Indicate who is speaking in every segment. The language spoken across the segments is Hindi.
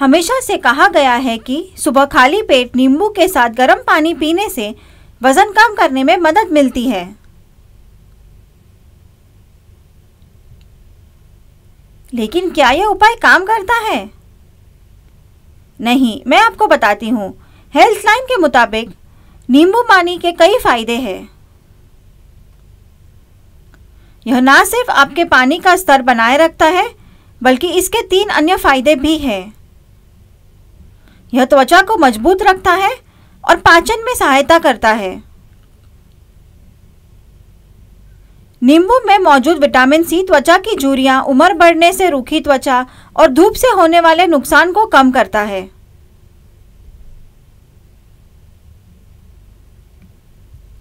Speaker 1: हमेशा से कहा गया है कि सुबह खाली पेट नींबू के साथ गर्म पानी पीने से वज़न कम करने में मदद मिलती है लेकिन क्या यह उपाय काम करता है नहीं मैं आपको बताती हूँ हेल्थ लाइन के मुताबिक नींबू पानी के कई फायदे हैं यह ना सिर्फ आपके पानी का स्तर बनाए रखता है बल्कि इसके तीन अन्य फायदे भी हैं यह त्वचा को मजबूत रखता है और पाचन में सहायता करता है नींबू में मौजूद विटामिन सी त्वचा की झुरियां उम्र बढ़ने से रूखी त्वचा और धूप से होने वाले नुकसान को कम करता है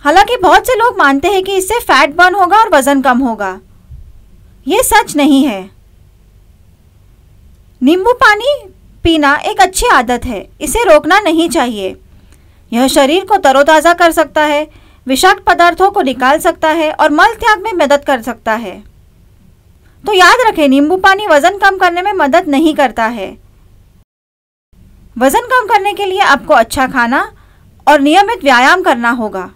Speaker 1: हालांकि बहुत से लोग मानते हैं कि इससे फैट बर्न होगा और वजन कम होगा यह सच नहीं है नींबू पानी पीना एक अच्छी आदत है इसे रोकना नहीं चाहिए यह शरीर को तरोताज़ा कर सकता है विषाक्त पदार्थों को निकाल सकता है और मल त्याग में मदद कर सकता है तो याद रखें नींबू पानी वजन कम करने में मदद नहीं करता है वजन कम करने के लिए आपको अच्छा खाना और नियमित व्यायाम करना होगा